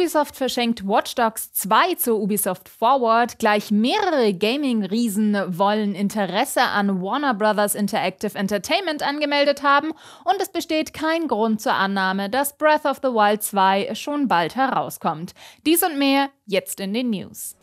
Ubisoft verschenkt Watch Dogs 2 zu Ubisoft Forward. Gleich mehrere Gaming-Riesen wollen Interesse an Warner Bros. Interactive Entertainment angemeldet haben und es besteht kein Grund zur Annahme, dass Breath of the Wild 2 schon bald herauskommt. Dies und mehr jetzt in den News.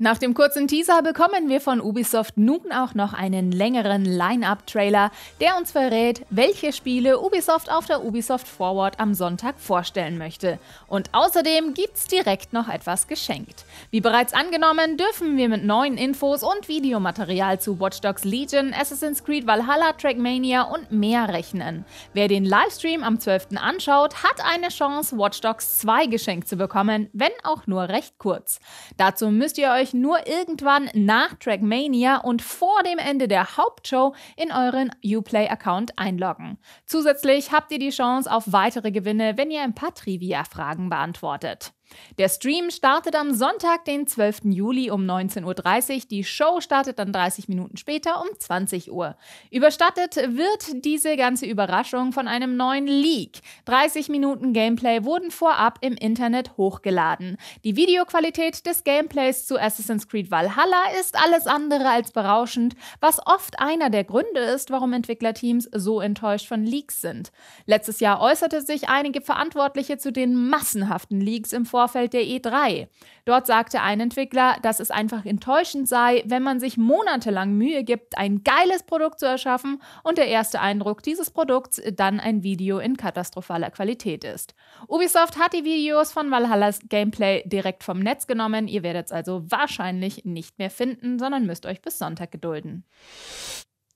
Nach dem kurzen Teaser bekommen wir von Ubisoft nun auch noch einen längeren Line-Up-Trailer, der uns verrät, welche Spiele Ubisoft auf der Ubisoft Forward am Sonntag vorstellen möchte. Und außerdem gibt's direkt noch etwas geschenkt. Wie bereits angenommen, dürfen wir mit neuen Infos und Videomaterial zu Watch Dogs Legion, Assassin's Creed Valhalla, Trackmania und mehr rechnen. Wer den Livestream am 12. anschaut, hat eine Chance, Watch Dogs 2 geschenkt zu bekommen, wenn auch nur recht kurz. Dazu müsst ihr euch euch nur irgendwann nach Trackmania und vor dem Ende der Hauptshow in euren Uplay-Account einloggen. Zusätzlich habt ihr die Chance auf weitere Gewinne, wenn ihr ein paar Trivia-Fragen beantwortet. Der Stream startet am Sonntag, den 12. Juli um 19.30 Uhr. Die Show startet dann 30 Minuten später um 20 Uhr. Überstattet wird diese ganze Überraschung von einem neuen Leak. 30 Minuten Gameplay wurden vorab im Internet hochgeladen. Die Videoqualität des Gameplays zu Assassin's Creed Valhalla ist alles andere als berauschend, was oft einer der Gründe ist, warum Entwicklerteams so enttäuscht von Leaks sind. Letztes Jahr äußerte sich einige Verantwortliche zu den massenhaften Leaks im Vorfeld Vorfeld der E3. Dort sagte ein Entwickler, dass es einfach enttäuschend sei, wenn man sich monatelang Mühe gibt, ein geiles Produkt zu erschaffen und der erste Eindruck dieses Produkts dann ein Video in katastrophaler Qualität ist. Ubisoft hat die Videos von Valhallas Gameplay direkt vom Netz genommen. Ihr werdet es also wahrscheinlich nicht mehr finden, sondern müsst euch bis Sonntag gedulden.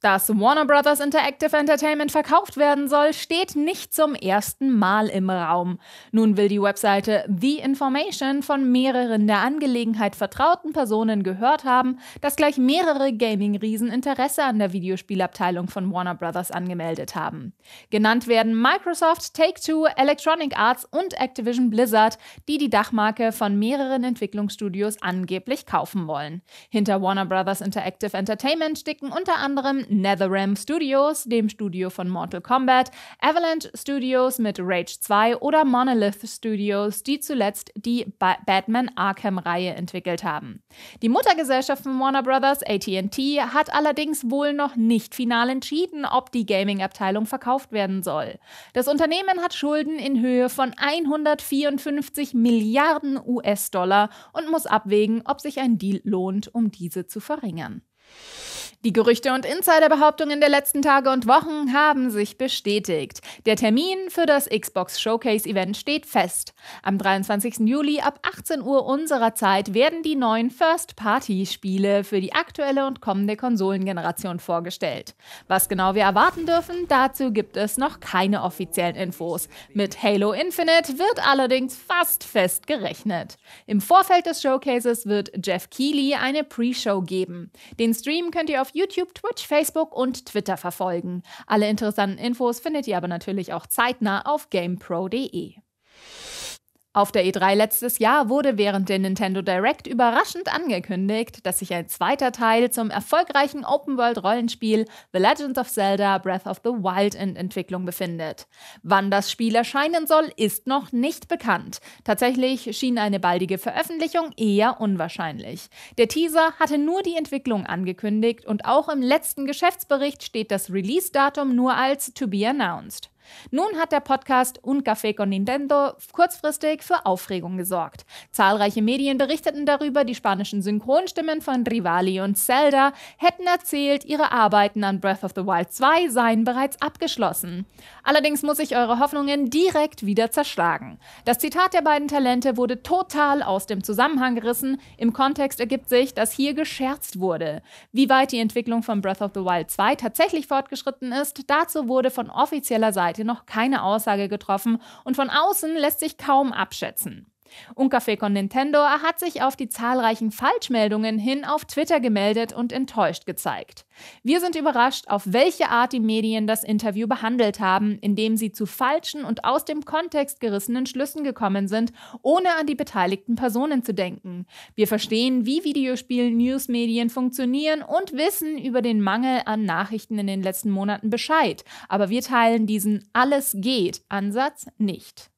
Dass Warner Brothers Interactive Entertainment verkauft werden soll, steht nicht zum ersten Mal im Raum. Nun will die Webseite The Information von mehreren der Angelegenheit vertrauten Personen gehört haben, dass gleich mehrere Gaming-Riesen Interesse an der Videospielabteilung von Warner Brothers angemeldet haben. Genannt werden Microsoft, Take-Two, Electronic Arts und Activision Blizzard, die die Dachmarke von mehreren Entwicklungsstudios angeblich kaufen wollen. Hinter Warner Brothers Interactive Entertainment stecken unter anderem NetherRealm Studios, dem Studio von Mortal Kombat, Avalanche Studios mit Rage 2 oder Monolith Studios, die zuletzt die ba Batman Arkham-Reihe entwickelt haben. Die Muttergesellschaft von Warner Bros., ATT, hat allerdings wohl noch nicht final entschieden, ob die Gaming-Abteilung verkauft werden soll. Das Unternehmen hat Schulden in Höhe von 154 Milliarden US-Dollar und muss abwägen, ob sich ein Deal lohnt, um diese zu verringern. Die Gerüchte und Insiderbehauptungen der letzten Tage und Wochen haben sich bestätigt. Der Termin für das Xbox Showcase Event steht fest. Am 23. Juli ab 18 Uhr unserer Zeit werden die neuen First-Party-Spiele für die aktuelle und kommende Konsolengeneration vorgestellt. Was genau wir erwarten dürfen, dazu gibt es noch keine offiziellen Infos. Mit Halo Infinite wird allerdings fast fest gerechnet. Im Vorfeld des Showcases wird Jeff Keighley eine Pre-Show geben. Den Stream könnt ihr auf YouTube, Twitch, Facebook und Twitter verfolgen. Alle interessanten Infos findet ihr aber natürlich auch zeitnah auf gamepro.de. Auf der E3 letztes Jahr wurde während der Nintendo Direct überraschend angekündigt, dass sich ein zweiter Teil zum erfolgreichen Open-World-Rollenspiel The Legend of Zelda Breath of the Wild in Entwicklung befindet. Wann das Spiel erscheinen soll, ist noch nicht bekannt. Tatsächlich schien eine baldige Veröffentlichung eher unwahrscheinlich. Der Teaser hatte nur die Entwicklung angekündigt und auch im letzten Geschäftsbericht steht das Release-Datum nur als To Be Announced. Nun hat der Podcast Un Café con Nintendo kurzfristig für Aufregung gesorgt. Zahlreiche Medien berichteten darüber, die spanischen Synchronstimmen von Rivali und Zelda hätten erzählt, ihre Arbeiten an Breath of the Wild 2 seien bereits abgeschlossen. Allerdings muss ich eure Hoffnungen direkt wieder zerschlagen. Das Zitat der beiden Talente wurde total aus dem Zusammenhang gerissen. Im Kontext ergibt sich, dass hier gescherzt wurde. Wie weit die Entwicklung von Breath of the Wild 2 tatsächlich fortgeschritten ist, dazu wurde von offizieller Seite seither noch keine Aussage getroffen und von außen lässt sich kaum abschätzen. Uncafé con Nintendo hat sich auf die zahlreichen Falschmeldungen hin auf Twitter gemeldet und enttäuscht gezeigt. Wir sind überrascht, auf welche Art die Medien das Interview behandelt haben, indem sie zu falschen und aus dem Kontext gerissenen Schlüssen gekommen sind, ohne an die beteiligten Personen zu denken. Wir verstehen, wie Videospiel-Newsmedien funktionieren und wissen über den Mangel an Nachrichten in den letzten Monaten Bescheid, aber wir teilen diesen Alles geht Ansatz nicht.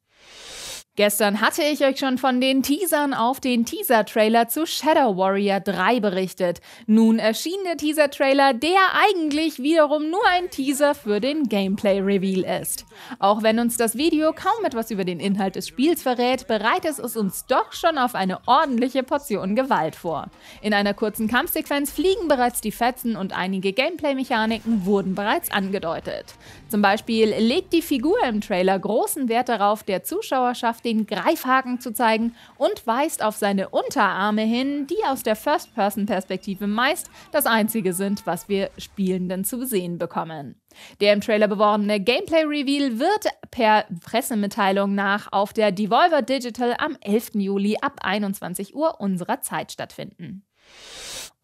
Gestern hatte ich euch schon von den Teasern auf den Teaser-Trailer zu Shadow Warrior 3 berichtet. Nun erschien der Teaser-Trailer, der eigentlich wiederum nur ein Teaser für den Gameplay-Reveal ist. Auch wenn uns das Video kaum etwas über den Inhalt des Spiels verrät, bereitet es uns doch schon auf eine ordentliche Portion Gewalt vor. In einer kurzen Kampfsequenz fliegen bereits die Fetzen und einige Gameplay-Mechaniken wurden bereits angedeutet. Zum Beispiel legt die Figur im Trailer großen Wert darauf, der Zuschauerschaft den Greifhaken zu zeigen und weist auf seine Unterarme hin, die aus der First-Person-Perspektive meist das einzige sind, was wir Spielenden zu sehen bekommen. Der im Trailer beworbene Gameplay-Reveal wird per Pressemitteilung nach auf der Devolver Digital am 11. Juli ab 21 Uhr unserer Zeit stattfinden.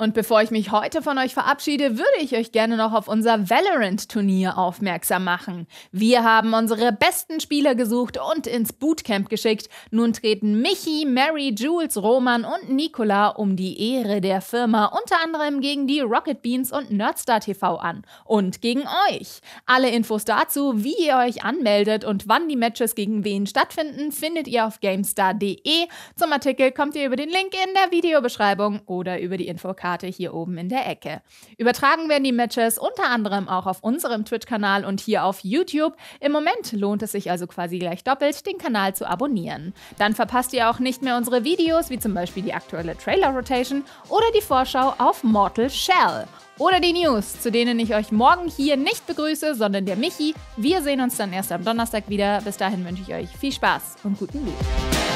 Und bevor ich mich heute von euch verabschiede, würde ich euch gerne noch auf unser Valorant-Turnier aufmerksam machen. Wir haben unsere besten Spieler gesucht und ins Bootcamp geschickt. Nun treten Michi, Mary, Jules, Roman und Nicola um die Ehre der Firma unter anderem gegen die Rocket Beans und Nerdstar TV an. Und gegen euch. Alle Infos dazu, wie ihr euch anmeldet und wann die Matches gegen wen stattfinden, findet ihr auf gamestar.de. Zum Artikel kommt ihr über den Link in der Videobeschreibung oder über die Infokarte Karte hier oben in der Ecke. Übertragen werden die Matches unter anderem auch auf unserem Twitch-Kanal und hier auf YouTube. Im Moment lohnt es sich also quasi gleich doppelt, den Kanal zu abonnieren. Dann verpasst ihr auch nicht mehr unsere Videos, wie zum Beispiel die aktuelle Trailer-Rotation oder die Vorschau auf Mortal Shell oder die News, zu denen ich euch morgen hier nicht begrüße, sondern der Michi. Wir sehen uns dann erst am Donnerstag wieder. Bis dahin wünsche ich euch viel Spaß und guten Weg.